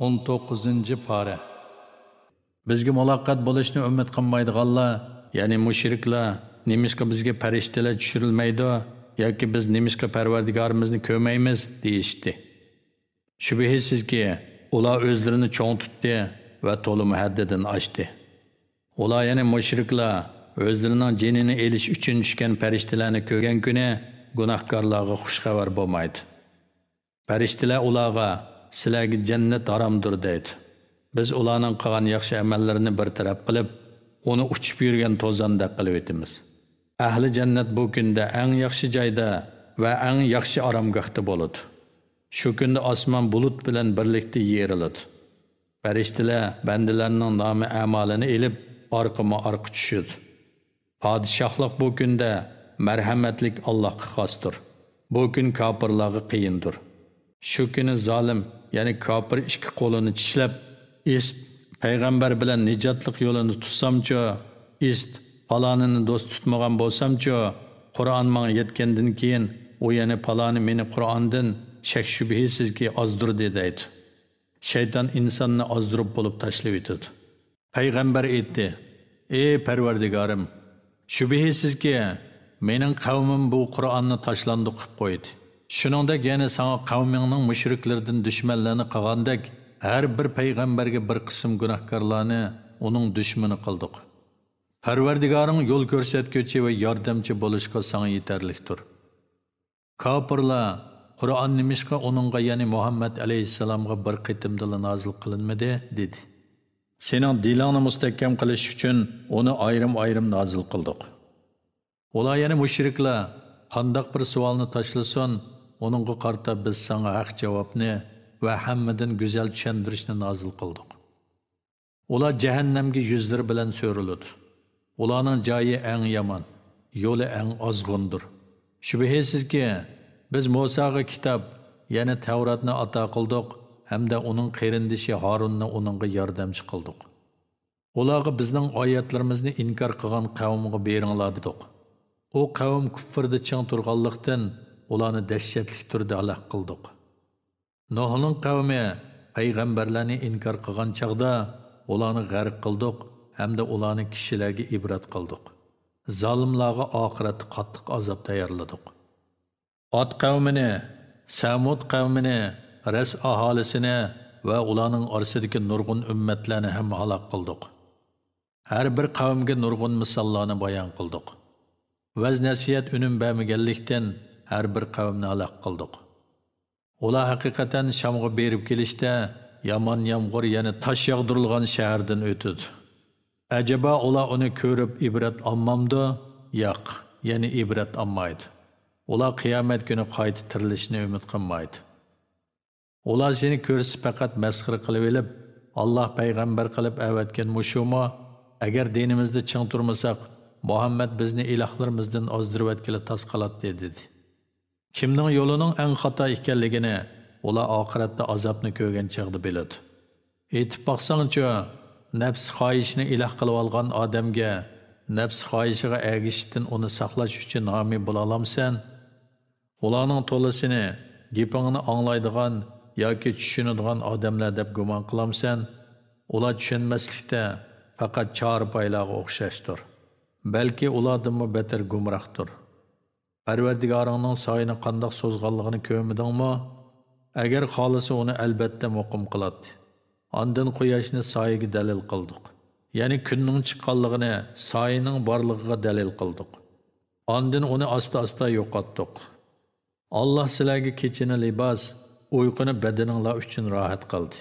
19 pare. Bizga muloqot bo'lishni umid qilmaydiganlar, ya'ni mushriklar, nemishqa bizga farishtalar tushirilmaydi yoki biz nemishqa Parvardigorimizni ko'maymiz deyishdi. Shubhasizki, ular o'zlarini cho'ng tutdi va to'liq muhaddidan ochdi. Ular ya'ni mushriklar o'zlarining jinini elish uchun tushgan farishtalarni ko'rgan kuni gunohkorlarga xushxabar bo'lmaydi. Farishtalar ularga sizlarga jannat haromdir deydi biz ularning qilgan yaxshi amallarini bartaraf qilib uni uchib yurgan to'zanda qilib o'tamiz ahli jannat bu kunda eng yaxshi joyda va eng yaxshi oromgohda bo'ladi shu kunda osmon bulut bilan birlikda yeriladi farishtalar bandalarning nomi amalini elib orqama orqa tushadi Padişahlık bu kunda mərhəmətlik allohga xosdir Bu kun kapırlağı qiyindir. shu kuni zalim, yani kapir iki kolunu çişlep, ist, peygamber bilen nicatlık yolunu tutsamca, ist, palanını dost tutmagan bolsamca, Kur'an mana yetkendin keyin, o yani palanı meni Kur'an'dan şek şübihisiz ki azdır dedeydi. Şeytan insanını azdırıp bulup taşlıvitidi. Peygamber etti, ey perverdigarım, şübihisiz ki, menin kavmim bu Kur'an'ı taşlandı kıp koydu. Shuningdek, yana sana qavmingning mushriklardan dushmanlarni qilgandek, har bir payg'ambarga bir qism gunohkorlarni uning dushmani qildik. Parvardigoring yo'l ko'rsatguchi va yordamchi bo'lishga sana yetarlikdir. Kafirlar Qur'on nimishqa uningga, ya'ni Muhammad alayhisalomga bir qitimdala nozil qilinmadi dedi. Sening dilingni mustahkam qilish uchun uni ayrim-ayrim nozil qildik. Ular yani mushriklar qandaq bir savolni tashlasin, onunla qarta biz sana haq cevabını ve hammadan güzel çendirişini nazil kıldık. Ola cehennemge yüzleri bilen sörülüdü. Olanın cayı en yaman, yolu en azgındır. Şübihesiz ki biz Musa'ya kitap, yani Tevrat'ını ata kıldık, hem de onun kerindişi Harun'la onunla yardımcı kıldık. Olağı bizden ayetlerimizini inkar kılan kavmına berinla dedik. O kavm küfürde çın turgallıktan, ularni dahshatlik turda halaq qildik nohning qavmi payg'ambarlarni inkor qilgan chog'da ularni g'arq qildik hamda ularni kishilarga ibrat qildik zolimlarga oxiratda qattiq azob tayyorladik ot qavmini samud qavmini ras aholisini va ularning orasidagi nurg'un ummatlarni ham halok qildik har bir qavmga nurg'un misollarni bayon qildik vaz nasiyat unum bermaganlikdan har bir qavmni aloq qıldıq. ular haqiqatan Şamğa berib kelishda yomon yomg'ir ya'ni taş yağdırılğan şəhərdən ötüdü. Acaba ola onu görüb ibrət almamdı? Yoq, ya'ni ibrat olmaydi ular qiyomat kuni qayta tirilishni umid qilmaydi ular seni görsüb faqat məsxir qilib elib, alloh payg'ambar qilib əvətkən mushumo agar dinimizni çıng turmasaq, Muhammed bizni ilohlarimizdan ozdirib etkili tasqalat dedi. Kimning yo'lining eng xato ekanligini ular oxiratda azobni ko'rgan chog'da biladi. Aytib baqsangchi, nafs xoyishini iloh qilib olgan odamga nafs xoyishiga ergishishdan uni saqlash uchun nomi bo'la olamsan? Ularning to'lisini gapingni anglaydigan yoki tushunadigan odamlar deb gumon qilamsan? Ular tushunmaslikda faqat chor paylarga o'xshashdir. Balki ulardan beter gumroqdir. Parvardigarının sayını qandaq sozğanlığını kömüdünmü? Əgər xalısı onu əlbəttə muqim qıladı. Ondan quyoshni soyiga dalil qildik. Ya'ni kunning chiqqanligini soyining borligiga dalil qildik. Ondan uni asta-asta yo'qotdik. Alloh sizlarga kechini libos, uyquni badaninglar uchun rohat qildi.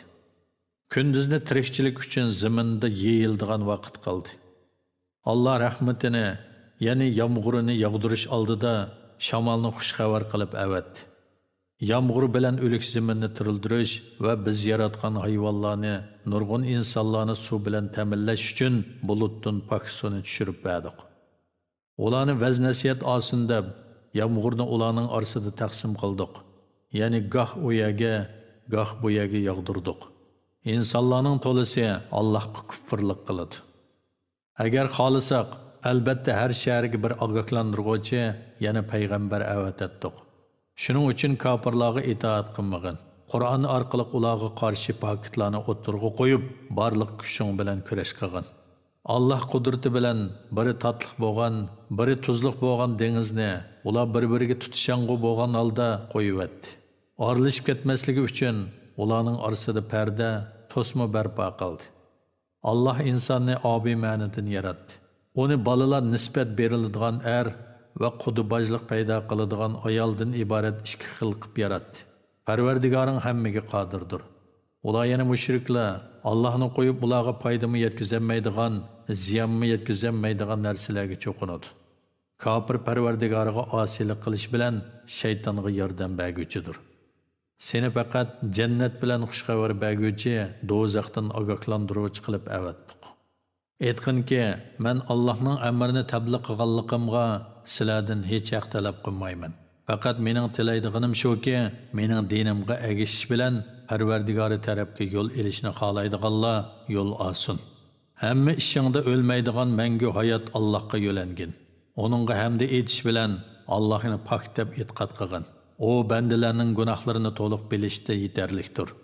Kunduzni tirikchilik uchun zaminda yeyildigan vaqt qildi. Alloh rahmatini, ya'ni yomg'irini yog'dirish oldida shamolni xushxabar qilib avatdi yomg'ir bilan o'lik ziminni tirildirish va biz yaratgan hayvonlarni nurg'un insonlarni suv bilan ta'minlash uchun bulutdan pok suvni tushirib berdik ularni vaznasiyat osinda olsin yomg'irni ularning orasida taqsim qildik ya'ni goh uyaga, goh bu yerga yog'dirdik insonlarning to'lisi allohga kuffirlik qildi. agar xohlasak albatta har шәрігі bir ағақландырғычы, yana payg'ambar әвәт әттіқ. Шының үшін капырлағы итаат қымығын. Құран арқылық ұлағы қаршы пакетланы отырғы қойып, барлық күшің білән күреш alloh Allah bilan biri бірі bo'lgan biri tuzliq bo'lgan dengizni ular bir biriga бірге bo'lgan болған алда қойып ketmasligi uchun ularning orasida parda арсыды barpo qildi alloh insonni Allah insanı yaratdi uni балалар nisbat берилдиган эр ва qudibajliq paydo qiladigan ayoldan iborat ikki xil qilib yaratdi parvardigoring hammaga qodirdir ular yana mushriklar allohni qo'yib ularga foydami yetkazolmaydigan ziyonni yetkazolmaydigan narsalarga cho'qinadi kofir parvardigoriga osiylik qilish bilan shaytonga yordam Сени seni жаннат jannat bilan xushxabar berguchi do'zaxdan ogohlantiruvchi qilib avatdiq aytqinki mən allohning amrini tabliq qilganligimga sizlardan hech yaq talab qilmayman Faqat mening tilaydiganim shuki, mening dinimga əgişiş bilan parvardigori tarafga yol ilişini xohlaydiganlar yol asun. hamma işində o'lmaydigan məngü hayot allohga yo'langin uningga hamda etiş bilan Allahını pak dəb itqat qıqın. O, bəndilərinin günahlarını toluq bilişdə yetərlikdir.''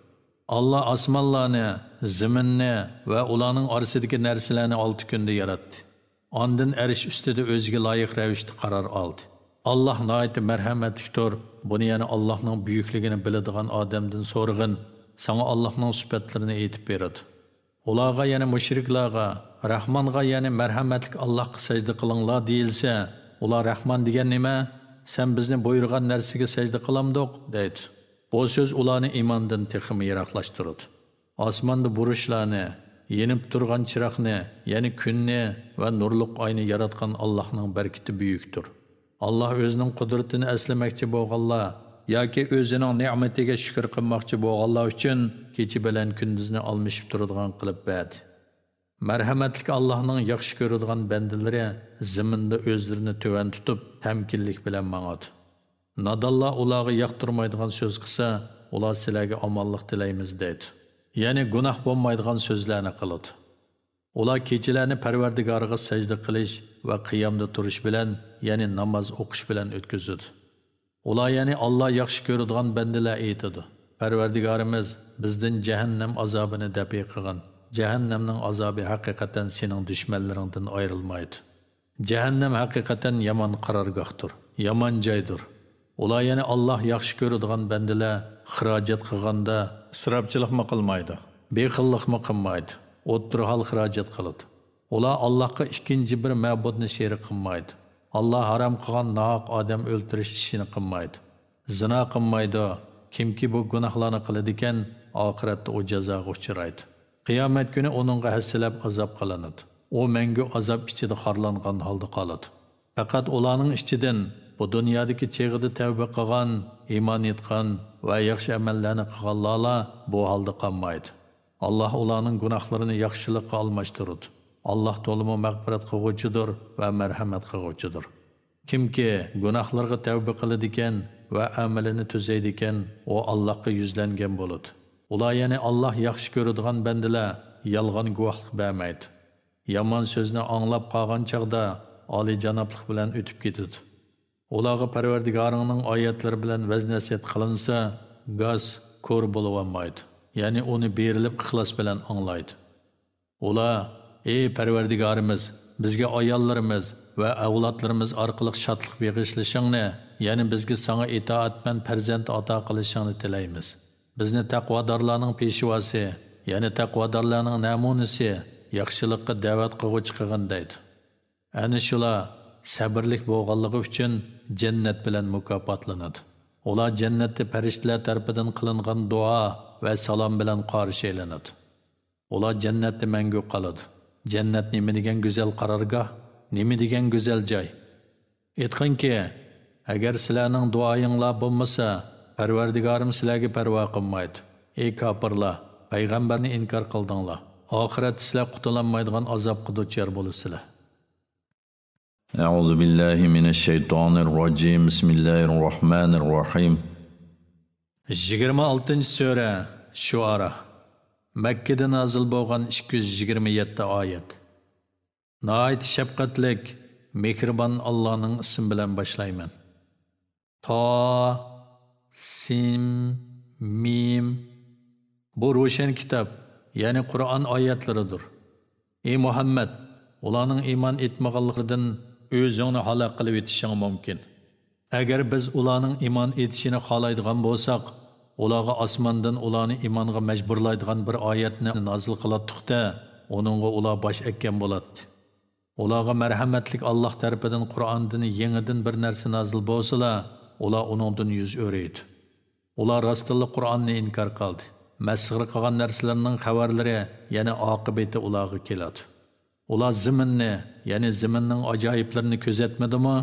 Allah asmanlarni, ziminni va ularning orasidagi narsalarni 6 kunda yaratdi. Ondan erish ustida o'ziga loyiq ravishda qaror oldi. Allah naiti merhametlikdir. Bunu yani Allah'ın büyüklüğünü bildiğin Adem'den sorğun, sana Allah'ın sübetlerini eğitip verirdi. Olağa yani müşriklığa, Rahman'a yani merhametlik Allah secde kılınla değilse, ola Rahman diyen nime, sen bizni buyurgan nersige secde kılamdık, deydi. Bu söz ulanı imandan tekimi yaraklaştırıdı. Asmanlı buruşlarını, yenip durgan çıraqını, yani künne ve nurluk aynı yaratkan Allah'ın berkiti büyüktür. Allah özünün kudretini əsləməkçi boğalla, ya ki özünün ni'metine şükür kınmakçı boğalla üçün keçi belen kündüzünü almışıp durduğun kılıp bədi. Merhametlik Allah'ın yakşı görüldüğün bendileri ziminde özlerini tüven tutup temkillik bilen mağadı. Nadalla ularga yaqtirmaydigan so'z qilsa, ular sizlarga omonlik tilaymiz dedi. Ya'ni gunoh bo'lmaydigan so'zlarni qiladi. Ular kechalarni Parvardigorga sajda qilish va qiyomda turish bilan, ya'ni namoz o'qish bilan o'tkazadi. Ular ya'ni Alloh yaxshi ko'radigan bandalar aytadi. Parvardigorimiz bizdan jahannam azobini dabiy qilgan. Jahannamning azobi haqiqatan sening dushmanlaringdan ayrilmaydi. Jahannam haqiqatan yomon qarorgohdir, yomon joydir. Ular yana Alloh yaxshi ko'radigan bandalar xirojat qilganda isrofchilikmi qilmaydi, bexillikmi qilmaydi, o'ttira hal xirojat qiladi. Ular Allohga ikkinchi bir ma'budni sherik qilmaydi. Allah haram qilgan noq odam o'ltirish ishini qilmaydi. Zina qilmaydi. Kimki bu gunohlarni qiladi ekan, oxiratda u jazoga uchraydi. Qiyomat kuni uningga hassilab azob qilinadi. u mengu azob ichida xorlangan holda qoladi. Faqat ularning ichidan bu dünyadaki çeğide tevbe kıgan, iman etkan ve yakşı emellerini kıgallala bu halde kanmaydı. Allah olanın günahlarını yakşılıkla almıştırıdı. Allah dolumu məqbirat qıqıcıdır ve merhamet qıqıcıdır. Kim ki günahlarga təvbə qılıdikən ve əməlini tüzəydikən, o Allah'a yüzlengen bolud. Ula yani Allah yakşı görüdüğün bəndilə yalgan guvahlıq bəməydi. Yaman sözünü anlap qağan çağda Ali canaplıq bilen ütüp gidiyordu. Олағы пәрвердігарыңның аятлары білән вәзнәсет қылынса, газ көр болуанмайды. Яни оны беріліп қықлас білән аңлайды. Ола, ey пәрвердігарымыз, бізге аялларымыз вә әвлатларымыз арқылық шатлық беғішлішіңні, яни бізге саңа итаатмен пәрзент ата қылышыңны тілейміз. Бізні тәқвадарланың пешуасы, яни тәқвадарланың нәмунісі, яқшылыққа дәвәт қығу чықығын дейді. Әні шыла, səbirlik boğallığı üçün cennet bilən mükafatlanıdı. Ola cənnətli pərişdilər tərpidin qılınğan dua və salam bilən qarış eylənidı. Ola cənnətli məngü qalıdı. Cennet nimi digən güzəl qarargah, nimi digən güzəl cay. Etqin ki, əgər silənin duayınla bulmasa, pərverdigarım siləgi pərva qınmaydı. Ey kapırla, peygamberini inkar qıldınla. Ahiret silə qutulanmaydıqan azab qudu çər silə. أعوذ بالله من الشيطان الرجيم بسم الله الرحمن الرحيم جيرما ألتن سورة شعرة مكة نازل بوغان 227 آيات نهاية شفقتلك مهربان Allah'ın اسم بلن başlayman. Ta, sim, mim. Bu roşen kitap, yani Kur'an ayetleridir. Ey Muhammed, ulanın iman etmağalıqıdın o'zingni halok qilib etishing mumkin agar biz ularning iymon etishini xohlaydigan bo'lsak ularga osmondan ularni iymonga majburlaydigan bir oyatni nozil qilatdiqda uningga ular bosh ekkan bo'ladi ularga marhamatlik alloh tarafidan qur'ondan yangidan bir narsa nozil bo'lsala ular uningdan yuz o'raydi ular rostilla qur'onni inkor qildi masxir qilgan narsalarning xabarlari yani oqibati ularga keladi Ular ziminni, yani ziminning ajoyiblarini ko'zatmadimi?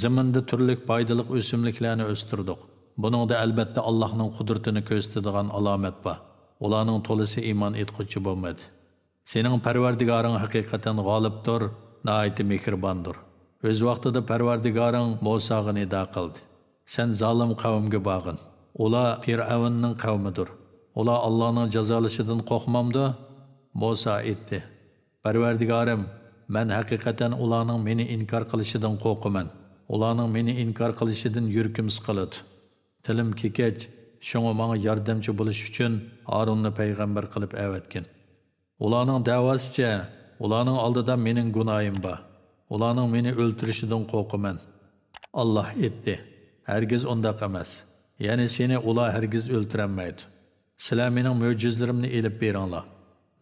Ziminda turli foydali o'simliklarni o'stirdik. Buningda albatta Allohning qudratini ko'rsatadigan alomat bor. Ularning to'lisi iymon etquchi bo'lmadi. Sening Parvardigoring haqiqatan g'olibdir, nihoyatda mehribondir. O'z vaqtida Parvardigoring Musoga nido qildi. Sen zolim qavmga bag'in. Ular Fir'avnning qavmidir. Ular Allohning jazolashidan qo'rqmamdi. Musa aytdi: Parvardigorim, men haqiqatan ularning meni inkor qilishidan qo'rqaman. Ularning meni inkor qilishidan yurkim siqiladi. Tilim kekech, shunga menga yordamchi bo'lish uchun Aronni payg'ambar qilib avatgin. Ularning da'vosicha, ularning oldida mening gunoyim bor. Ularning meni o'ltirishidan qo'rqaman. Alloh etdi. Hergiz undoq emas. Ya'ni seni ular hergiz o'ltiramaydi. Sizlar mening mo'jizalarimni elib beringlar.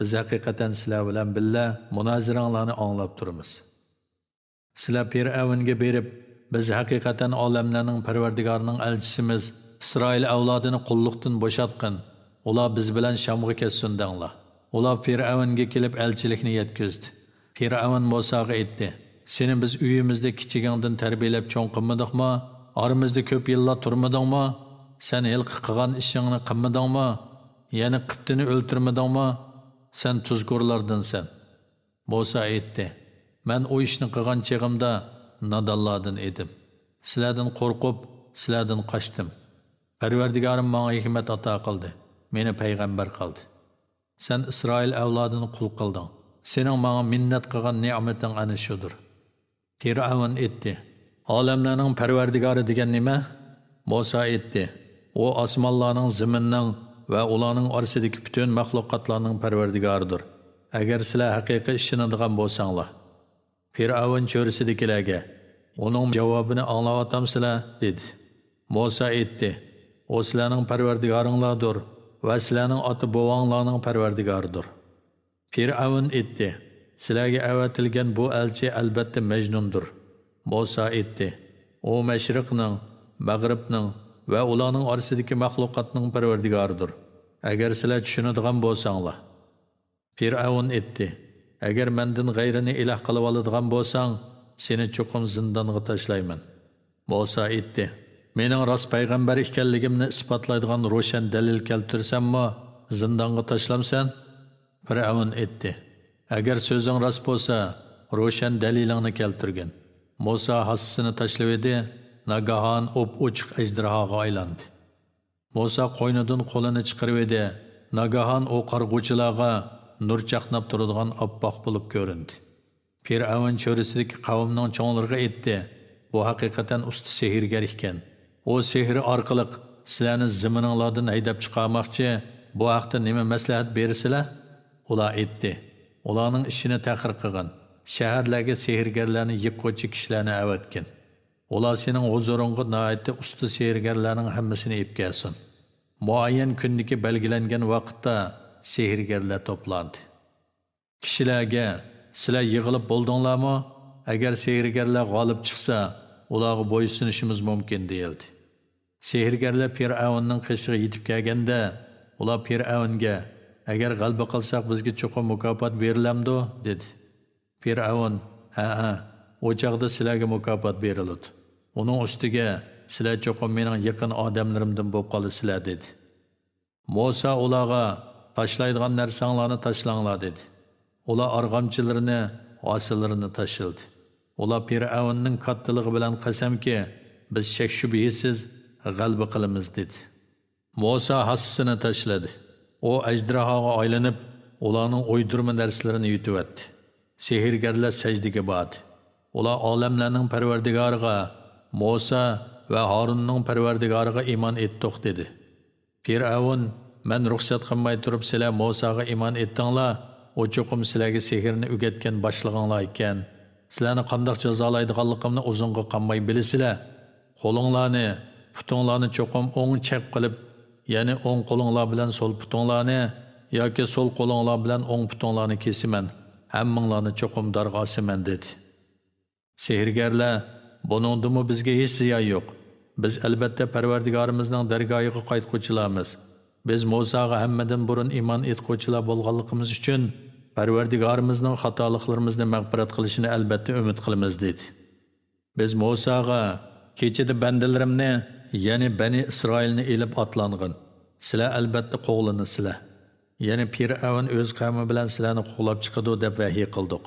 biz haqiqatan sizlar bilan birga munoziranglarni anglab turamiz sizlar fir'avnga berib biz haqiqatan olamlarning parvardigorining elchisimiz isroil avlodini qulluqdan bo'shatqin ular biz bilan shamg'a kessin denglar ular fir'avnga kelib elchilikni yetkazdi fir'avn musoga aytdi seni biz uyimizda kichigingdan tarbiyalab cho'ng qilmadikmi orimizda ko'p yillar turmadingmi sen ilqi qilgan ishingni qilmadingmi yana qiptini o'ltirmadingmi sen sen. Musa aytdi, men o ishni qilgan çeğimde nadalladın edim. Sizlardan qo'rqib, sizlardan qochdim. Perverdigarım menga hikmat ata qildi. Meni payg'ambar qildi. Sen Isroil avlodini qul qilding. Sening menga minnat qilgan ne'mating ana shudir. Firavun etdi. Olamlarning parvardigori degan nima? Musa etti. O osmonlarning, zaminning va ularning orasidagi butun maxluqotlarning parvardigoridir agar sizlar haqiqiy ishonadigan bo'lsanglar fir'avn cho'risidikilarga uning javobini anglayottamsizlar dedi mo'so o u sizlarning dur va sizlarning atı boğanlarının perverdigarıdır. Firavun aytdi sizlarga evetilgen bu elchi albatta mecnundur. Musa etdi. u mashriqning mag'ribning ve ulanın arasındaki mahlukatının perverdigarıdır. Eğer sizler düşünüdüğün bolsanlar. Firavun etdi. Eğer menden gayrini ilah kılıvalıdığın bolsan, seni çokum zindanına taşlayman. Musa etti. Mening rast payg'ambar ekanligimni isbotlaydigan ro'shan dalil keltirsammi, zindonga tashlamsan? Firavun etdi. Agar so'zing rost bo'lsa, ro'shan dalilingni keltirgin. Musa hassini tashlab nagahan o'p-o'chiq ajdarhoga aylandi. Musa qo'ynidan qo'lini chiqarib edi, nagahan o'qarg'uvchilarga nur chaqnab turadigan oppoq bo'lib ko'rindi. Fir'avn cho'risidagi qavmning cho'nglarga etdi. "Bu haqiqatan usti sehrgar ekan. O sehri orqali sizlarni zimininglardan haydab chiqarmoqchi, bu haqda nima maslahat bersizlar?" Ular etdi. "Ularning ishini tahqir qilgan, shaharlarga sehrgarlarni yiqqochi kishilarni avatgan." Ola senin huzurungu naayeti usta seyirgerlerin hemmisini ipkesin. Muayyen kündeki belgilengen vaqtta seyirgerler toplandı. Kişilerge, sizler yığılıp buldunla mı? Eğer seyirgerler galip çıksa, olağı boyusunuşumuz mümkün değildi. Seyirgerler Pir'avun'un kışığı yitip gelgende, ola Pir'avun'ge, eğer galbi kılsak bizge çoğu mukafat verilemdi, dedi. Pir'avun, ha ha, o çağda sizlerge mukafat Onun üstüge, sile çokum menin yakın adamlarımdan bu kalı sile dedi. Musa olağa, taşlaydıgan nersanlarını taşlanla dedi. Ola arğamçılarını, asılarını taşıldı. Ola evinin katlılığı bilen qasam ki, biz şek şübihisiz g'albi kılımız dedi. Musa hassısını tashladı. O aylanıp, aylanib, ularning o'ydirma yutu yutib o'tdi. Sehrgarlar bağıdı. Ola Ular perverdiği Parvardigoriga Musa va Harunning Parvardigoriga iymon etdiq dedi. Fir'avn "Men ruxsat qilmay turib sizlar Musaga iymon etdinglar, u cho'qim sizlarga sehrni o'rgatgan boshlig'inglar ekan. Sizlarni qandoq jazolaydiganligimni o'zingga qanmay bilasizlar. Qo'linglarni, putinglarni cho'qim o'ng chap qilib, ya'ni o'ng qo'linglar bilan sol putinglarni yoki sol qo'linglar bilan o'ng putinglarni kesiman. Hammanglarni cho'qim darg'asiman" dedi. Sehrgarlar Buningdimi bizga hech ziyo yo'q. Biz albatta Parvardigorimizning dargohiga qaytquchilarmiz. Biz Musoga hammadan burun iymon etquchilar bo'lganligimiz uchun Parvardigorimizning xatoliklarimizni mag'firat qilishini albatta umid qilamiz dedi. Biz Musoga kechida bandalarimni, ya'ni Bani Isroilni elib otlang'in Sizlar albatta qo'g'linasizlar. Ya'ni Fir'avn o'z qavmi bilan sizlarni qo'llab chiqadi deb vahiy qildik.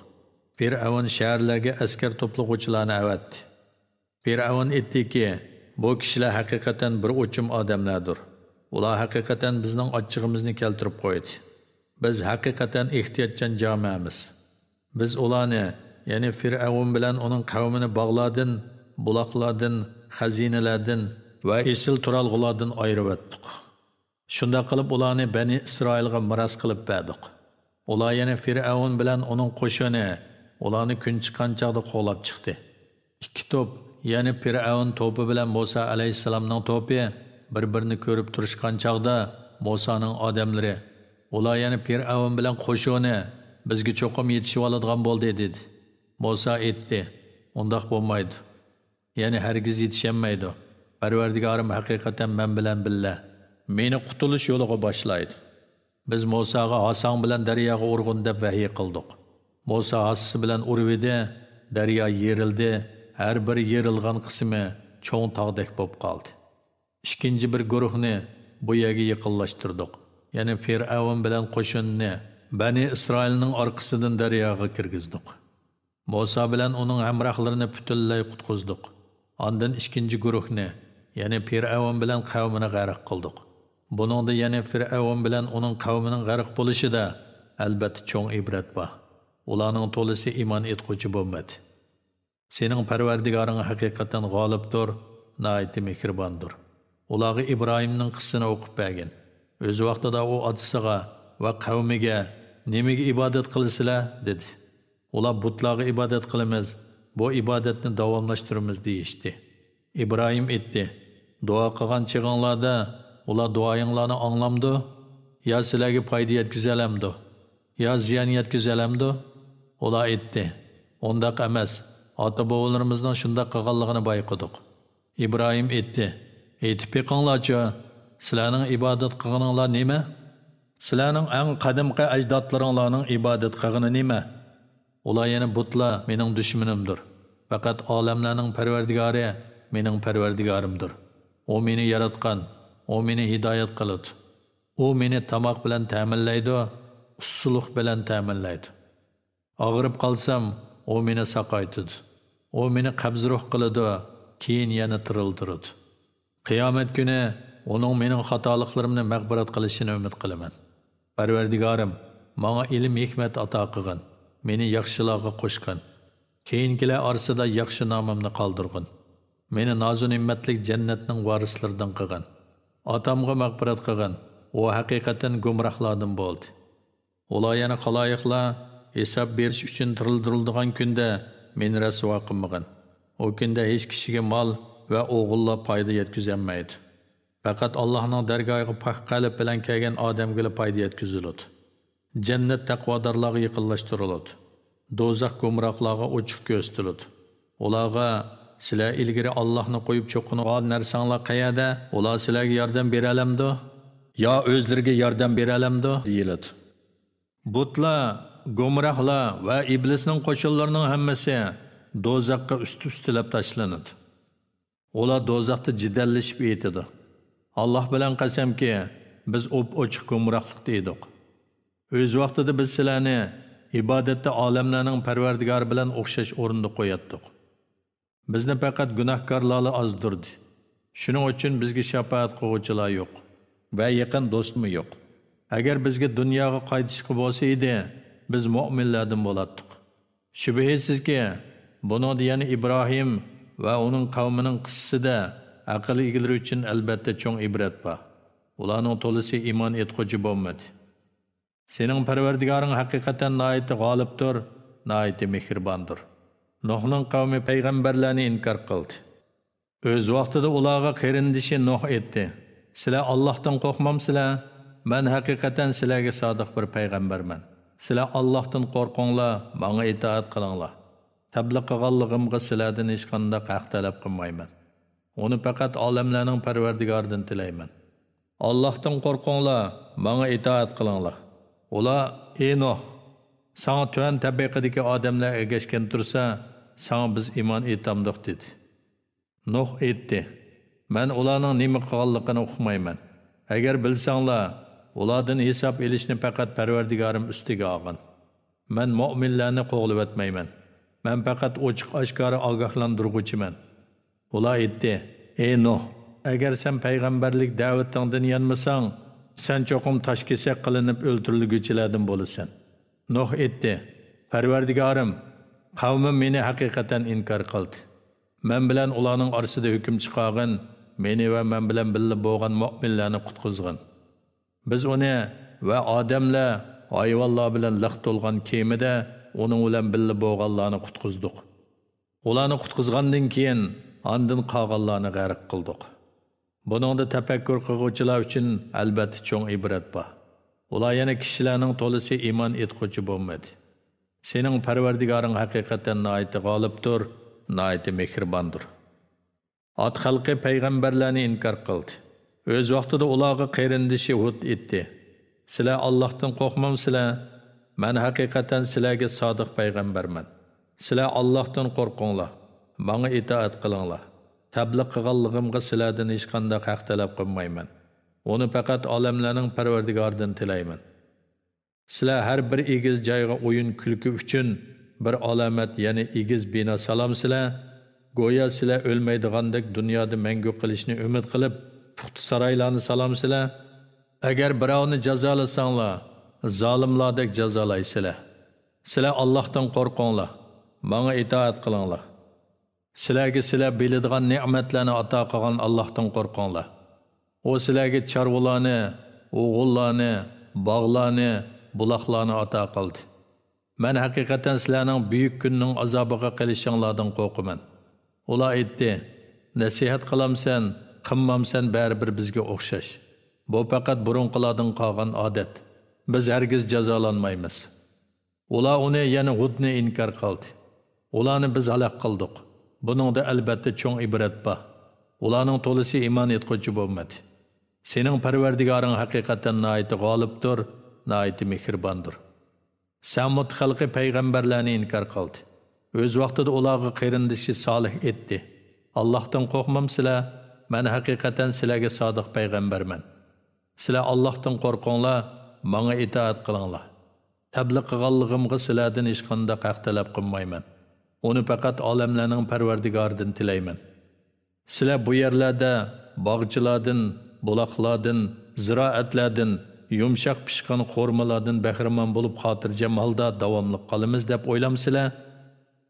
Fir'avn shaharlarga askar to'plaguchilarni avatdi. Piravon aytdiki, bu kishilar haqiqatan bir o'chim odamlardir. Ular haqiqatan bizning ochchig'imizni keltirib qo'ydi. Biz haqiqatan ehtiyotchan jamoamiz. Biz ularni, ya'ni Fir'avn bilan uning qavmini bog'ladin, buloqlardan, xazinalardan va esil turalg'ulardan ayirib o'tdik. Shunda qilib ularni Bani Isroilga miras qilib berdik. Ular yana Fir'avn bilan uning qo'shini ularni kun chiqqan chaqda qo'lab chiqdi. Ikki to'p ya'ni Firavun to'pi bilan Musa alayhissalomning to'pi bir-birini ko'rib turishgan chaqda Musaning odamlari ular ya'ni Firavun bilan qo'shoni bizga cho'qim yetishib oladigan bo'ldi dedi. Musa aytdi: "Undaq bo'lmaydi. Ya'ni hargiz yetishamaydi. Parvardigorim haqiqatan men bilan billa. Meni qutulish yo'liga boshlaydi." Biz Musaga Hasan bilan daryoga urg'un deb vahiy qildik. Musa hassi bilan urvidi, daryo yerildi. hər bir yerilğan qismi çoğun tağdək bop qaldı. İkinci bir guruhni bu yerga yaqinlashtirdıq. Ya'ni Fir'avn bilan qo'shinni Bani Isroilning orqasidan daryoga kirgizdik. Musa bilan uning hamrohlarini butunlay qutqizdik. Ondan ikkinchi guruhni, ya'ni Fir'avn bilan qavmini g'arq qildik. Buningda ya'ni Fir'avn bilan uning qavmining g'arq bo'lishida albatta cho'ng ibrat bor. Ularning to'lisi iymon etquchi bo'lmadi. sening parvardigoring haqiqatan g'olibdir, nihoyatda mehribondir. Ularga Ibrohimning qissini o'qib bergin. O'z vaqtida u otisiga va qavmiga nimaga ibodat qilasizlar dedi. Ular butlarga ibodat qilamiz, bu ibodatni davomlashtiramiz deyishdi. Ibrohim aytdi: "Duo qilgan chig'inglarda ular duoyinglarni anglamdi, yo sizlarga foyda yetkazalamdi, yo ziyon yetkazalamdi?" Ular aytdi: "Undaq emas." ата бабаларымыздың шында қағалығыны байқыдық. Ибраим етті. Етіп бекаңлачы, сіләнің ибадат қығыныңла неме? Сіләнің әң қадымқы әждатларыңланың ибадат қығыны неме? Ола ені бұтла менің дүшімінімдір. Фақат аламланың пәрвердігары менің пәрвердігарымдыр. О meni яратқан, о meni хидаят қылыд. О meni тамақ білән тәмінләйді, Usuluk білән тәмінләйді. Ağırıp kalsam, u meni saqaytidi u meni qabzruh qiladi keyin yana tirildiradi qiyomat kuni uning mening xatoliqlarimni mag'firat qilishini umid qilaman parvardigorim manga ilm hikmat ato qilgin meni yaxshilarga qo'shgin keyingilar orasida yaxshi nomimni qoldirgin meni nozu nimmatlik jannatning varislaridan qilgin otamga mag'firat qilgin u haqiqatan gumrohlardan bo'ldi ular yana qaloyiqlar hesab berish uchun tirildirildigan kunda men rasvo qilmagan. U kunda hech kishiga mol va o'g'illar foyda yetkazolmaydi. Faqat Allohning dargohiga paq qalb bilan kelgan odamga foyda yetkaziladi. Jannat taqvodorlarga yaqinlashtiriladi. Dozaq gumroqlarga ochiq ko'rstiladi. Ularga sizlar ilgari Allohni qo'yib cho'qingan narsanglar qayerda? Ular sizlarga yordam bera olamdi? Yo o'zlariga yordam bera olamdi? deyiladi. Butlar gumrohlar va iblisning qo'shinlarining hammasi do'zaxga usti ustilab tashlanadi ular do'zaxda jiddallashib yetadi alloh bilan qasamki biz o'p ochiq gumrohlikda edik o'z vaqtida biz sizlarni ibodatda olamlarning parvardigori bilan o'xshash o'rinda qo'yatdik bizni faqat gunohkorlarni ozdirdi shuning uchun bizga shafoat qiluvchilar yo'q va yaqin do'stmi yo'q agar bizga dunyoga qaytishga bo'lsa edi biz mu'minlardan bo'latdik shubhasizki buni degani ibrohim va uning qavmining qissida aql egilari uchun albatta cho'ng ibrat bor ularning to'lisi iymon etquchi bo'lmadi sening parvardigoring haqiqatan noiti g'olibdir noiti mehribondir nuhning qavmi payg'ambarlarni inkor qildi o'z vaqtida ularga qarindishi nuh etdi sizlar ollohdan qo'rqmamsizlar man haqiqatan sizlarga sodiq bir payg'ambarman sizlar Аллахтың қорқыңла, маңа itoat qilinglar Тәблі қығалығымға сіләдің ешқанда қақ тәләп қылмаймын. Оны пәкәт әлемләнің пәрвердігардың тілеймін. Аллахтың қорқыңла, маңа итаат қылыңла. Ола, ей Нох, саңа түән тәбеқедегі адамлар әгешкен тұрса, саңа біз иман етамдық деді. Нох етті. Мән оланың немі қығалықын оқымаймын. Әгер білсаңла, ulardan hisob perverdigarım faqat parvardigorim ustiga olg'in qoğulub mo'minlarni Mən pekat faqat ochiq oshkora ogohlantirg'uchiman ular etdi, ey nuh agar sen payg'ambarlik da'vatingdan yanmasang sen cho'qim toshkesak qilinib o'ltirilguchilardan bo'lasan nuh etdi, perverdigarım, qavmim meni haqiqatan inkor qildi Mən bilan ularning orasida hukm chiqarg'in meni va mən bilan birga bo'lgan mo'minlarni qutqizg'in Biz uni va odamlar hayvonlar bilan liq to'lgan kemida uning bilan birga bo'lganlarni qutqizdik. Ularni qutqizgandan keyin andin qolganlarni g'arq qildik. Buningda tafakkur qiluvchilar uchun albatta cho'ng ibrat bor. Ular yana kishilarning to'lisi iymon etquchi bo'lmadi. Sening Parvardigoring haqiqatan nihoyat g'olibdir, nihoyat mehribondir. Ot xalqi payg'ambarlarni inkor qildi. Өз вақтыда олағы қайрынды шеуіт етті. Сілі Аллахтың қоқмам сілі, мән хақиқаттан сіләге садық пайғамбармын. Сілі Аллахтың қорқыңла, маңы итаат қылыңла. Тәблік қығаллығымға сіләдің ешқанда қақталап қылмаймын. Оны пәкат алемләнің пәрвердігардың тілеймін. Сілі әр бір егіз жайға ойын күлкі үшін бір аламет, яны егіз бина салам сілі, go'yo sizlar o'lmaydigandek dunyoda mangu qilishni umid qilib puxta saraylarni salamsizlar agar birovni jazolasanglar zolimlardek jazolaysizlar sizlar allohdan qo'rqinglar manga itoat qilinglar sizlarga sizlar biladigan ne'matlarni ato qilgan allohdan qo'rqinglar u sizlarga chorvalarni o'g'illarni bog'larni buloqlarni ato qildi man haqiqatan sizlarning buyuk kunning azobiga qilishinglardan qo'rqaman ular aytdi nasihat qilamsan qilmamsan baribir bizga o'xshash bu faqat burunqilardan qolgan odat biz hargiz jazolanmaymiz ular uni yana hudni inkor qildi ularni biz halaq qildik buningda albatta cho'ng ibrat bor ularning to'lisi iymon etquchi bo'lmadi sening parvardigoring haqiqatan noiti g'olibdir noiti mehribondir samud xalqi payg'ambarlarni inkor qildi o'z vaqtida ularga qerindishi solih etdi allohdan сіла, mən həqiqətən sizlərə sadiq peyğəmbərmən. Sizlər Allahdan qorxunlar, mənə itaat qılınlar. Təbliğ qılğanlığımı sizlərdən heç qanda haqq tələb qılmayman. Onu faqat aləmlərin Pərverdigarından tiləymən. Sizlər bu yerlərdə bağçılardan, bulaqlardan, ziraətlərdən, yumşaq pişqan xurmalardan bəhrəman olub xatircəm halda davamlı qalımız deyə oylamısınızlar?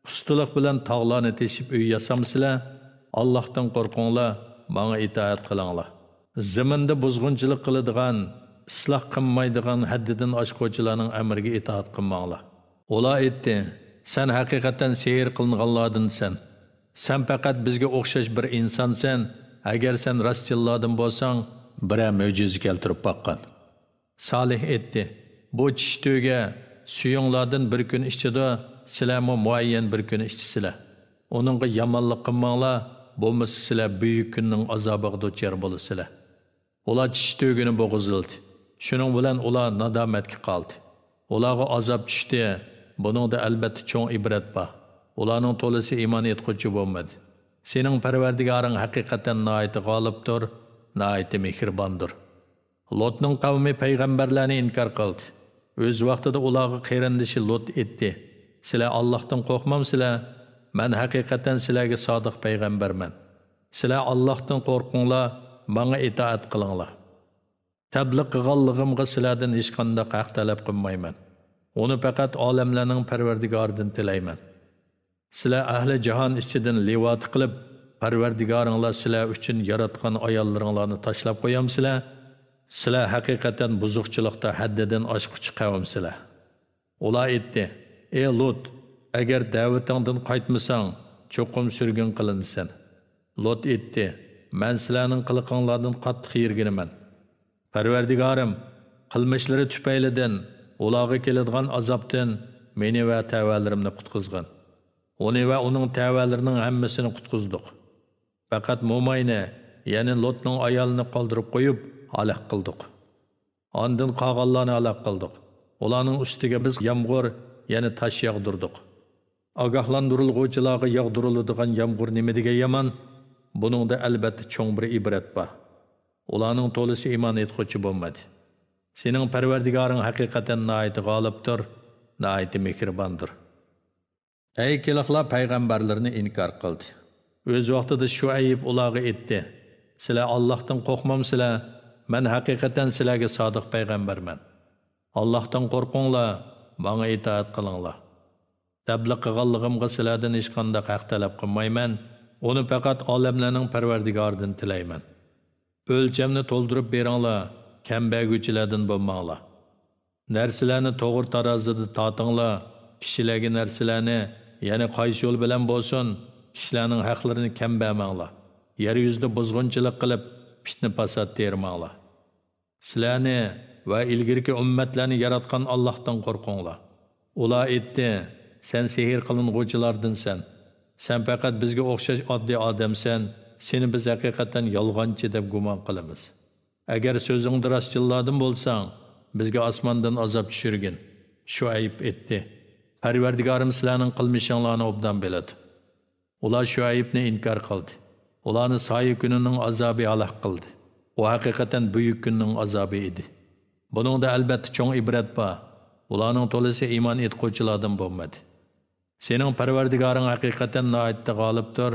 Ustalık bilan tağlarını teşib üy yasamsılar, Allah'tan korkunlar, маңа итаат қылаңла. Зімінді бұзғынчылық қылыдыған, ислах қынмайдыған хәддідін ашқочыланың әмірге итаат қынмаңла. Ола етті, сән хақиқаттан сейір қылынғалладын sen. Sen pekat bizge оқшаш bir insan sen, eğer sen rastçılladın болсаң, bire möcüz келтіріп bakkan. Salih etti, bu çiştüge suyunladın bir gün işçidi, silemu muayyen bir gün işçisile. Onunla yamallı kınmanla, bo'lmasa sizlar buyuk kunning azobiga duchor bo'lasizlar ular tish tugini bo'g'izildi shuning bilan ular nadomatga qoldi ularga azob tushdi buningda albatta cho'ng ibrat bor ularning to'lisi iymon etquchi bo'lmadi sening parvardigoring haqiqatan noiti g'olibdir noiti mehribondir lotning qavmi payg'ambarlarni inkor qildi o'z vaqtida ularga qerindishi lot etdi sizlar allohdan qo'rqmamsizlar Mən həqiqətən sizlərə sadiq peyğəmbərəm. Sizlər Allahdan qorxunlar, mənə itaat qılınlar. Təbliğ qılğanlığımğa sizlərdən heç qandaq haqq tələb qılmayman. Onu faqat aləmlərin Pərverdigarından diləyirəm. Sizlər əhli cahan içidən livat qılıb Pərverdigarınlar sizlər üçün yaratqan ayollarınızı təşlab qoyamsınızlar. Sizlər həqiqətən buzuqçılıqda həddindən aşqıç qavmsınızlar. Ular etdi: «Эй, Лут, agar da'vatingdan qaytmasang cho'qim surgun qilinsan lot etdi man sizlarning qiliqinglardan qattiq yerginaman parvardigorim qilmishlari tufaylidan ularga keladigan azobdan meni va tavallarimni qutqizgin uni va uning tavallarining hammasini qutqizdik faqat mo'mayni ya'ni lotning ayolini qoldirib qo'yib halak qildik ondan qolganlarni halak qildik ularning ustiga biz yomg'ir ya'ni tosh yog'dirdik Agahlandırılğıçılağı yağdırılıdığan yağmur nime dege yaman, bunun da elbette çoğun bir ibret var. Ulanın tolisi iman etkiçi bulmadı. Senin perverdigarın hakikaten naiti galıptır, naiti mekirbandır. Ey kilahla peygamberlerini inkar kıldı. Öz vaxtıda şu ayıp ulağı etti. Sile Allah'tan korkmam sile, ben hakikaten silege sadık peygambermen. Allah'tan korkunla, bana itaat kılınla. Tabliq qilganligimga sizlardan hech qanday haq talab qilmayman. Uni faqat olamlarning Parvardigoridan tilayman. O'lchamni to'ldirib beringlar, kambag'uchilardan bo'lmanglar. Narsalarni to'g'ri tarozida totinglar, kishilarga narsalarni, ya'ni qaysi yo'l bilan bo'lsin, kishilarning haqlarini kambamanglar. Yer yuzida buzg'unchilik qilib, fitna fasod termanglar. Sizlarni va ilgirki ummatlarni yaratgan Allohdan qo'rqinglar. Ular aytdi: sen sehir qiling'uvchilardinsan san faqat bizga o'xshash oddiy odamsan seni biz haqiqatdan yolg'onchi deb gumon qilamiz agar so'zingda rostchillardan bo'lsang bizga osmondan azob tushirgin shuayb etdi parvardigorim sizlarning qilmishinglarni obdan biladi ular shuaybni inkor qildi ularni soyi kunining azobi halaq qildi u haqiqatan buyuk kunning azobi edi buningda albatta cho'ng ibrat bor ularning to'lisi iymon etquvchilardan bo'lmadi Senin parvardigarın hakikaten naitte galiptir,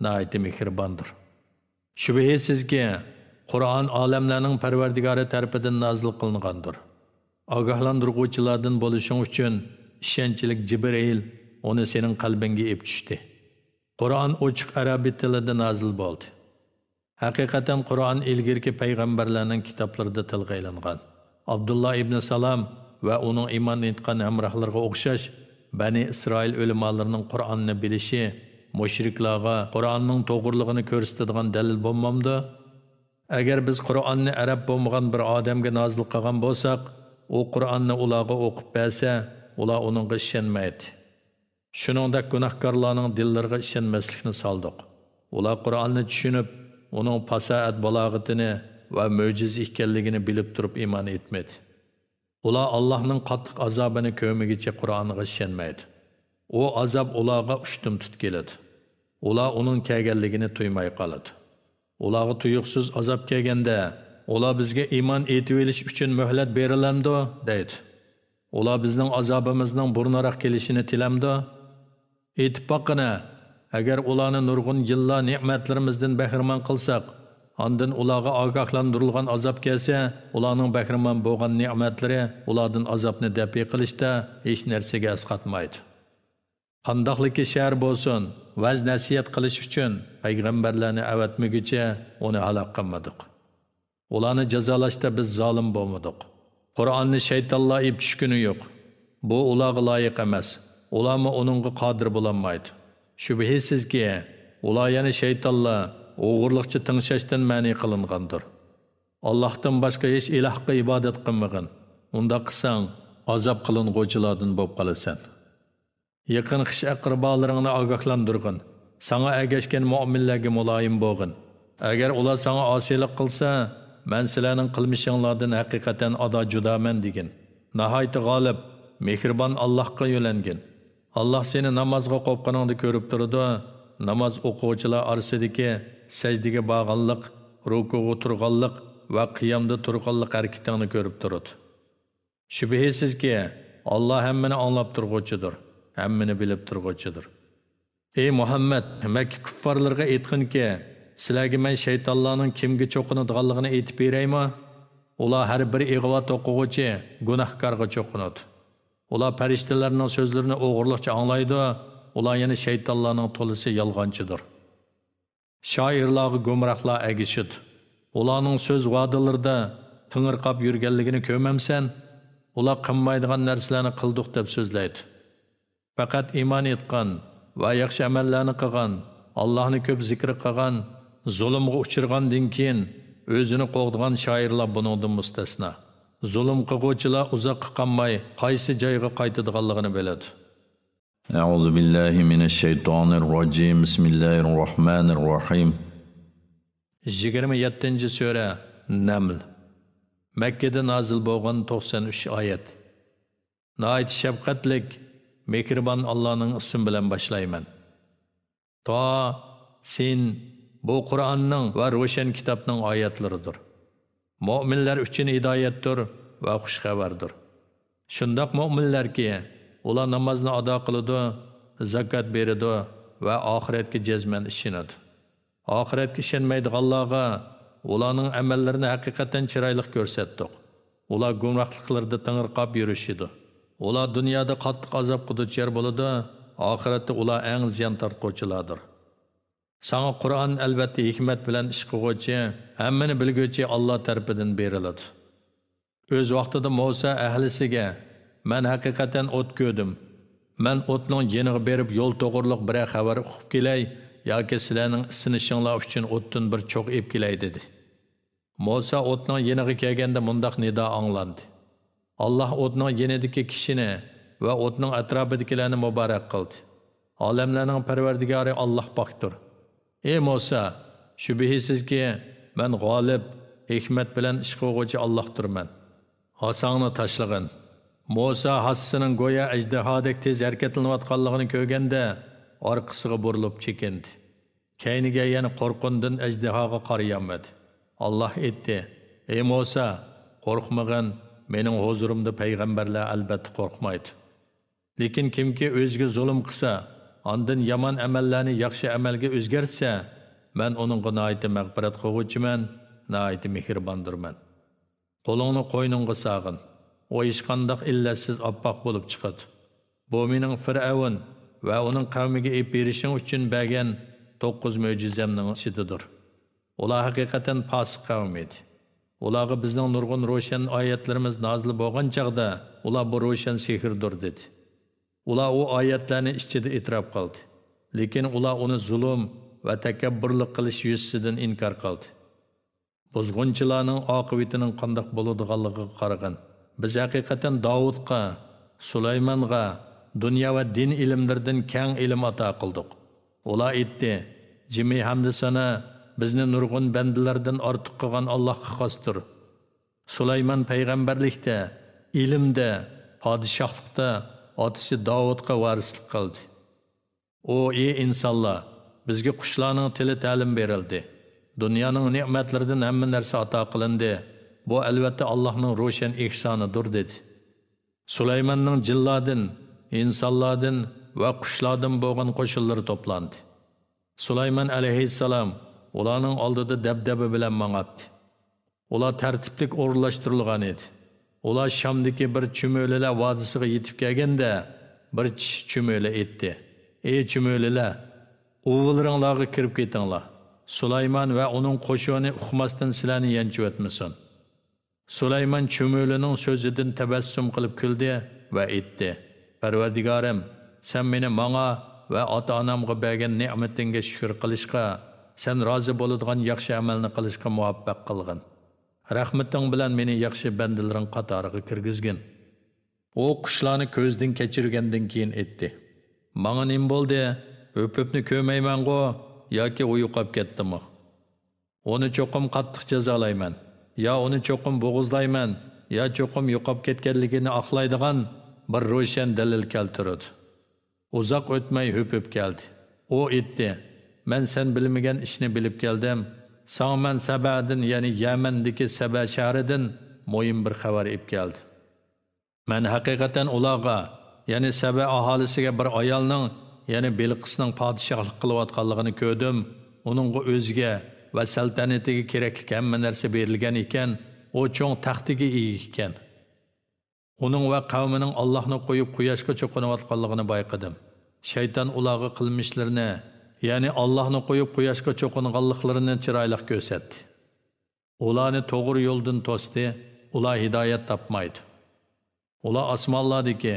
naitte mihribandır. Şübihisiz ki, Kur'an alemlerinin parvardigarı terpidin nazıl kılıngandır. Agahlandırgıçılardan buluşun için işençilik Cibril onu senin kalbinge ip düştü. Kur'an uçuk Arabi tilinde nazil boldı. Hakikaten Kur'an ilgirki peygamberlerinin kitaplarında tilgaylangan. Abdullah ibn Salam ve onun iman etkan emrahlarına okşaş, Bani İsrail ölümalarının Kur'an'ını bilişi, müşriklarga Kur'an'ın doğruluğunu körüstediğen delil bulmamdı. Eğer biz Kur'an'ı Arap bulmağın bir adamga nazil kılgan bolsak, o Kur'an'ı ulağa okup belse, ula onunla işlenmeydi. Şununda günahkarlarının dillerine işlenmeslikini saldık. Ula Kur'an'ı düşünüp, onun pasaat balağıtını ve möciz ihkelliğini bilip durup iman etmedi. Ular allohning qattiq azobini kövmegiçe qur'oniga ishonmaydi u azob ularga uçtum tut keladi Ular uning kelganligini tuymay qoladi ularga tuyuqsiz azob kelganda ular bizga iymon etib olish uchun muhlat berilemdi, deydi. Ular bizning azobimizning burnarak kelishini tilamdi Etip bakına, agar ularni nurg'un yillar ne'matlarimizdan bahramand qilsak Ondan ularga ogohlantirilgan azob kelsa, ularning bahramon bo'lgan ne'matlari ulardan azobni dafi qilishda hech narsaga asqatmaydi. Qandoqliki shahar bo'lsin, vaz nasihat qilish uchun payg'ambarlarni avatmigicha uni halaq qilmadik. Ularni jazolashda biz zolim bo'lmadik. Qur'onni shaytonlar ib tushkuni yo'q. Bu ularga loyiq emas. Ular mu uningga qodir bo'la olmaydi. Shubhisizki, ular yana shaytonlar o'g'irliqchi tingshashdan ma'ni qilingandir allohdan boshqa hech ilohga ibodat qilmag'in unda qilsang azob qiling'uvchilardan bo'lib qolasan yaqin qish aqribolaringni ogohlantirg'in sanga agashgan mo'minlarga muloyim bo'lg'in agar ular sanga osiylik qilsa man sizlarning qilmishinglardan haqiqatan ado judaman degin nihoyatda g'olib mehribon allohga yo'langin alloh seni namozga qo'pqaningni ko'rib turdi namoz o'quvchilar orasidagi səcdiga bağanlıq, rukuğu turğanlıq və qiyamda turğanlıq hərkətini görüb durud. Şübhəsiz ki, Allah həmmini anlab turğucudur, həmmini bilib turğucudur. Ey Muhammed, Məkkə küffarlarına etqin ki, sizlərə mən şeytanların kimə çoxunadığını etib verəymi? Ular hər bir iğvat oxuğucu günahkarğa çoxunud. Ular pəriştələrin sözlərini oğurluqca anlaydı, ular yəni şeytanların tolisi yalğancıdır.'' Шайырлағы көмірақла әгішіт. Оланың сөз ғадылырда тұңырқап үргелігіні көмемсен, ола қымайдыған нәрсіләні қылдық деп сөзләйді. Бәкәт иман етқан, вайақшы әмәлләні қыған, Аллахыны көп зікірі қыған, зұлымғы ұшырған динкен, өзіні қоғдыған шайырла бұныңды мұстасына. Зұлым қығочыла ұзақ қыққанмай, қайсы жайғы қайтыдығалығыны беледі. أعوذ بالله من الشيطان الرجيم بسم الله الرحمن الرحيم 27 سورة نمل Мәккеде назил болған 93 аят. Найт шәфқатлік, мекірбан Алланың ісім білен башлаймын. Та, сен, бұл Құранның ва Рошен китапның аятларыдыр. Мұминлер үшін идаяттыр ва құшқавардыр. Шындақ мұминлер ке, ular namozni ado qiladi zakot beradi va oxiratga jazman ishonadi oxiratga ishonmaydiganlarga ularning amallarini haqiqatan chiroyli ko'rsatdik ular gumrohliklarda tingirqab yurishidi ular dunyoda qattiq azob quduchar bo'ladi oxiratda ular eng ziyon tortquvchilardir Sana qur'on elbette hikmet bilen iş kılıcı, hemmini bilgücü Allah tarafından berildi. Öz vaxtıda Musa ahlisiga man haqiqatan o'tko'dim man o'tning jenig'i berib yo'l to'g'irliq biror xabar uqib kelay yoki sizlarning isinishinglar uchun o'tdan bir cho'q ep kelay dedi mo'sa o'tning yenig'i kelganda mundoq nido anglandi alloh o'tning yenidagi kishini va o'tning atrofidagilarni muborak qildi olamlarning parvardigori alloh pokdir ey mo'sa shubhisizki man g'olib hikmat bilan ish qilg'uvchi allohdirman osongni tashlag'in Musa hassının goya ejdehadek tez hareketlenvatkallıgını kögende arkasıgı burulup çekindi. Keyniga yana korkundun ecdihaga karayamadı. Allah etti. Ey Musa, korkmagın, menin huzurumda peygamberler elbette korkmaydı. Lekin kimki özgü zulüm kısa, andın yaman emellerini yakşı emelge özgerse, ben onun naiti mağbirat kogucu men, naiti mihirbandırmen. Kolunu koynungu sağın. u hech qandoq illatsiz oppoq bo'lib chiqadi bu mening fir'avn va uning qavmiga ep berishing uchun bergan to'qqiz mo'jizamning ichidadir ular haqiqatan fosiq qavm edi ularga bizning nurg'un ro'shan oyatlarimiz nozil bo'lgan chog'da ular bu ro'shan sehrdir dedi ular u oyatlarni ichida e'tirof qildi lekin ular uni zulm va takabburlik qilish yuzsidan inkor qildi buzg'unchilarning oqibatining qandoq bo'ladiganligiga qaragan biz haqiqatan Davudga, Sulaymonga dunyo va din ilmlaridan keng ilm ato qildik. Ular aytdi: "Jimi hamdi sana bizni nurg'un bandalardan ortiq qilgan Allohga xosdir." Sulaymon payg'ambarlikda, ilmda, podshohlikda otisi Davudga varislik qildi. O ey insonlar, bizga qushlarning tili ta'lim berildi. Dunyoning ne'matlaridan hamma narsa ato qilindi. bu albatta Allohning ro'shan ehsonidir dedi sulaymonning jilladin insonlardin va qushlardan bo'lgan qo'shinlar to'plandi sulaymon alayhissalom ularning oldida dabdaba bilan mang'atdi ular tartiblik o'rinlashtirilgan edi ular shamdiki bir chumolilar vodisiga yetib kelganda bir chish chumo'la etdi ey chumo'lilar uvulringlarga kirib ketinglar sulaymon va uning qo'shini uqmasdan sizlarni yanchiyotmasin Sulaymon cho'milining so'zidan tabassum qilib kuldi va aytdi: "Parvardigorim, sen meni menga va ota-onamga bergan ne'matingga shukr qilishga, sen rozi bo'ladigan yaxshi amalni qilishga muvaffaq qilgin. Rahmating bilan meni yaxshi bandalaring qatoriga kirgizgin." U qushlarni ko'zdan kechirgandan keyin aytdi: "Menga nim bo'ldi? O'pibni ko'mayman-ku yoki uyuqab ketdimi? Uni cho'qim qattiq jazolayman." ya uni cho'qim bo'g'izlayman ya cho'qim yo'qolib ketganligini oqlaydigan bir ro'shan dalil keltirdi uzoq o'tmay hüpüp keldi O etdi: man sen bilmagan ishni bilib keldim Sağ man sabadin ya'ni yamandagi saba shahridan moyim bir xabar ib keldi Men haqiqatan ularga ya'ni saba aholisiga bir ayolning ya'ni belqisning podshohlik qilayotganligini ko'rdim Uning o'ziga va saltanatiga kerakli hamma narsa berilgan ekan u cho'ng taxtiga ega ekan uning va qavmining allohni qo'yib quyoshga cho'qinayotganligini bayqadim shayton ularga qilmishlarini ya'ni allohni qo'yib quyoshga cho'qinganliklarini chiroyli ko'rsatdi ularni to'g'ri yo'ldan to'sdi ular hidoyat topmaydi ular osmonlardiki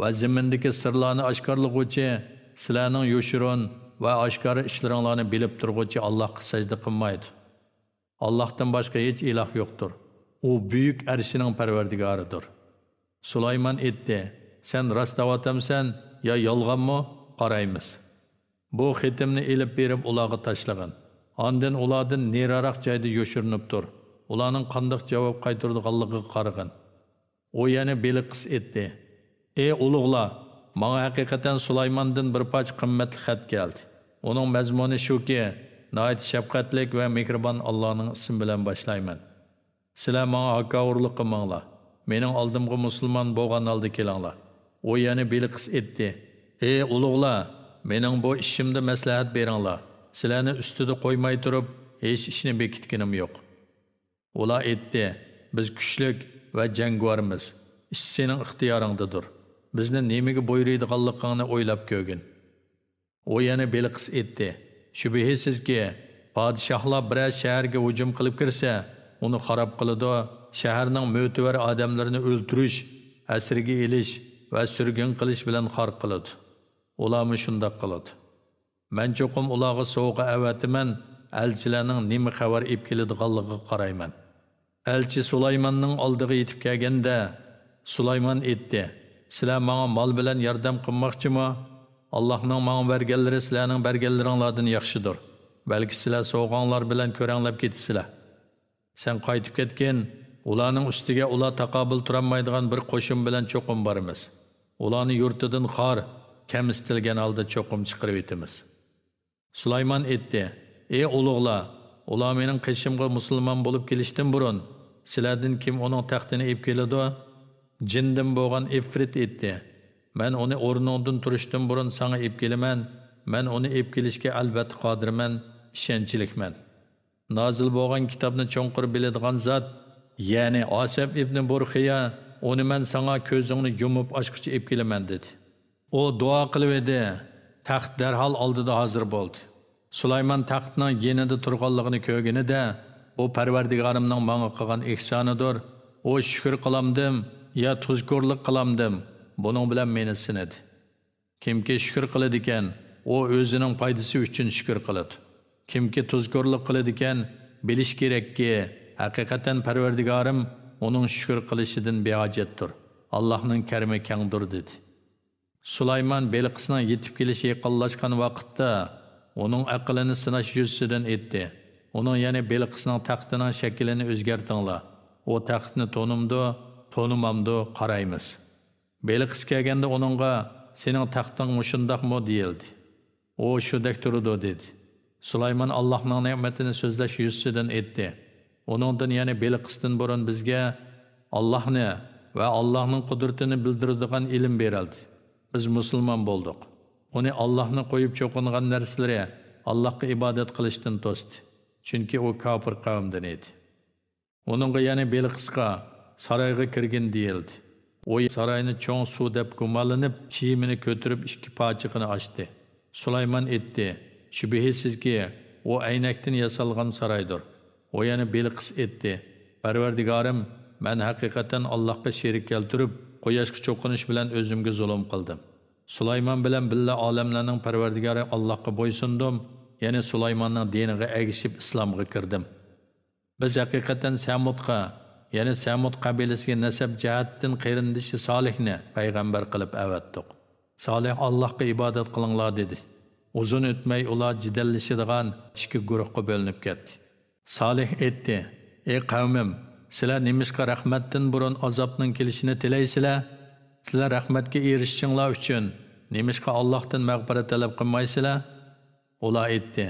va zimindagi sirlarni oshkorlig'uvchi sizlarning yoshirin va oshkora ishlaringlarni bilib turg'uvchi Allohga sajda qilmaydi. Allohdan boshqa hech iloh yo'qdir. U buyuk arshining parvardigoridir. Sulaymon aytdi: "Sen rost davotamsan yo yolg'onmi? Qaraymiz." Bu xitimni elib berib ularga tashlag'in. Ondan ulardan neraroq joyda yoshirinib tur. Ularning qandoq javob qaytirdiganligiga qarag'in. U yana beli qis etdi: "Ey ulug'lar, Маңа әқиқатен Сулаймандың бір пач қымметлі қат келді. Оның мәзмуны шу ке, найт шәпқәтлік вә мекрибан Алланың ісім білен башлаймын. Сілә маңа акауырлық қымаңла. Менің алдымғы мұсылман болған алды келаңла. О яны біліқіс етті. Ей, э, ұлығла, менің бұ ішімді мәсләхат беріңла. Сіләні үстіді қоймай тұрып, еш ішіне бекіткенім жоқ. Ола етті, біз күшлік вә жәңгуарымыз. İş senin ixtiyarındadır. bizni nemiga bo'yriydiganligini o'ylab ko'rgin u yana belqis etdi shubhasizki podshohlar biror shaharga hujum qilib kirsa uni xarob qiladi shaharning mo'tivar odamlarini o'ltirish asirga ilish va surgun qilish bilan xor qiladi ularmi shundoq qiladi man cho'qim ularga sovg'a avatiman elchilarning nima xabar ib keladiganligiga qarayman elchi sulaymonning oldiga yetib kelganda sulaymon aytdi sizlar manga mol bilan yordam qilmoqchimi allohning manga berganlari sizlarning berganlaringlardan yaxshidir balki sizlar so'g'onlar bilan ko'ranglab ketisizlar sen qaytib ketgin ularning ustiga ular taqobil turolmaydigan bir qo'shin bilan cho'qim bormiz ularni yurtidan xor kamisitilgan holda cho'qim chiqarib etimiz sulaymon aytdi ey ulug'lar ular mening qishimga musulmon bo'lib kelishdan burun sizlardan kim uning taxtini ib keladi jindim bo'lgan ifrit etti. Men uni o'rningdan turishdan burun sana ep kelaman onu uni ep kelishga albatta qodirman ishonchlikman kitabını bo'lgan kitobni zat, biladigan zot ya'ni osab ibn burxiya uni men sanga ko'zingni yumib ochqicha ep kelaman dedi u duo qilib edi taxt darhol oldida hozir bo'ldi de taxtning köyünü turganligini o u parvardigorimning manga qilgan ehsonidir u shukur qilamdim yo tuzkorlik qilamdim buning bilan meni sinadi kimki shukur qiladi ekan u o'zining foydasi uchun shukur qiladi kimki tuzkorlik qiladi ekan bilish kerakki haqiqatan parvardigorim uning shukur qilishidan beojatdir allohning karmi kangdir dedi sulaymon belqisni yetib kelishi yaqinlashgan vaqtda uning aqlini sinash yuzsidan etdi uni ya'ni belqisning taxtining shaklini o'zgartinglar u taxtni to'nimdi to'nimamdi qaraymiz beliqis kelganda uningga sening taxting mushundoqmi deyildi u shudek turdi dedi sulaymon allohning ne'matini so'zlash yuzsidan aytdi uningdan ya'ni beliqisdan burun bizga allohni va allohning qudratini bildiradigan ilm berildi biz musulmon bo'ldik uni allohni qo'yib cho'qingan narsalari allohga ibodat qilishdan to'sdi chunki u kofir qavmdan edi uningga ya'ni beliqisqa sarayga kirgin deyildi u sarayni cho'ng suv deb gumalinib kiyimini ko'tirib ikki pochiqini ochdi sulaymon aytdi shubhisizki u aynakdan yasalgan saraydir u yana belqis aytdi parvardigorim man haqiqatan allohga sherik keltirib quyoshga cho'qinish bilan o'zimga zulm qildim sulaymon bilan billa olamlarning parvardigori allohga bo'ysundim ya'ni sulaymonni diniga agishib islomga kirdim biz haqiqatan samudqa ya'ni samud qabilasiga nasab jihatdan qarindishi solihni payg'ambar qilib avatdiq solih allohga ibodat qilinglar dedi uzun o'tmay ular jidallashadigan ikki guruhga bo'linib ketdi solih aytdi ey qavmim sizlar nemishqa rahmatdan burun azobning kelishini tilaysizlar sizlar rahmatga erishishinglar uchun nemishqa allohdan mag'firat talab qilmaysizlar ular aytdi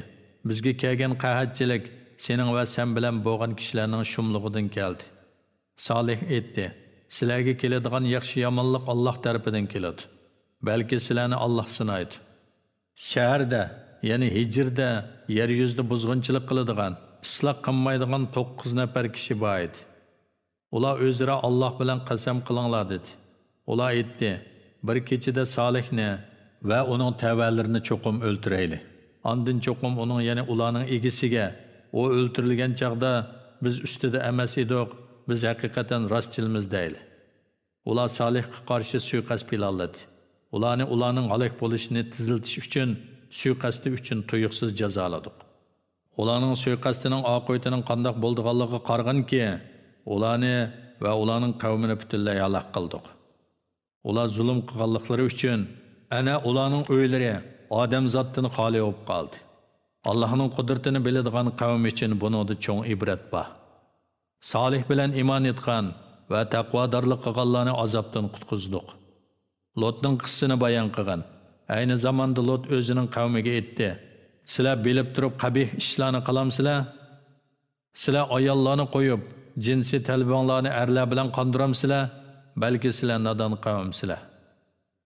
bizga kelgan qahatchilik sening va sen bilan bo'lgan kishilarning shumlig'idan keldi Salih etdi. Sizlarga keladigan yaxshi yomonlik Alloh tarafidan keladi. Balki sizlarni Alloh sinaydi. Shaharda, ya'ni Hijrda yer yuzida buzg'unchilik qiladigan, isloq qilmaydigan 9 nafar kishi bor edi. Ular o'zaro Alloh bilan qasam qilinglar dedi. Ular aytdi: "Bir kechada Solihni va uning tavallarini cho'qim o'ltiraylik. Ondan cho'qim uning, ya'ni ularning egisiga, u o'ltirilgan chaqda biz ustida emas edik, biz haqiqatan rastchilmiz deyli ular solihga qarshi suiqasd pilanladi ularni ularning halak bo'lishini tiziltish uchun suiqasdi uchun tuyuqsiz jazoladik ularning suiqasdining oqibatining qandoq bo'ldiganligiga qaraganki ularni va ularning qavmini butunlay halok qildik ular zulm qilganliklari uchun ana ularning uylari odamzotdan xoli bo'lib qoldi allohning qudratini biladigan qavm uchun bunida cho'ng ibrat bor Salih bilan iymon etgan va taqvodorlik qilganlarni azobdan qutqizdik. Lotning qissini bayon qilgan. Ayni zamonda Lot o'zining qavmiga aytdi: "Sizlar bilib turib qabih ishlarni qilamsizlar? Sizlar ayollarni qo'yib, jinsi talbonlarni arlar bilan qondiramsizlar, balki sizlar nodon qavmsizlar."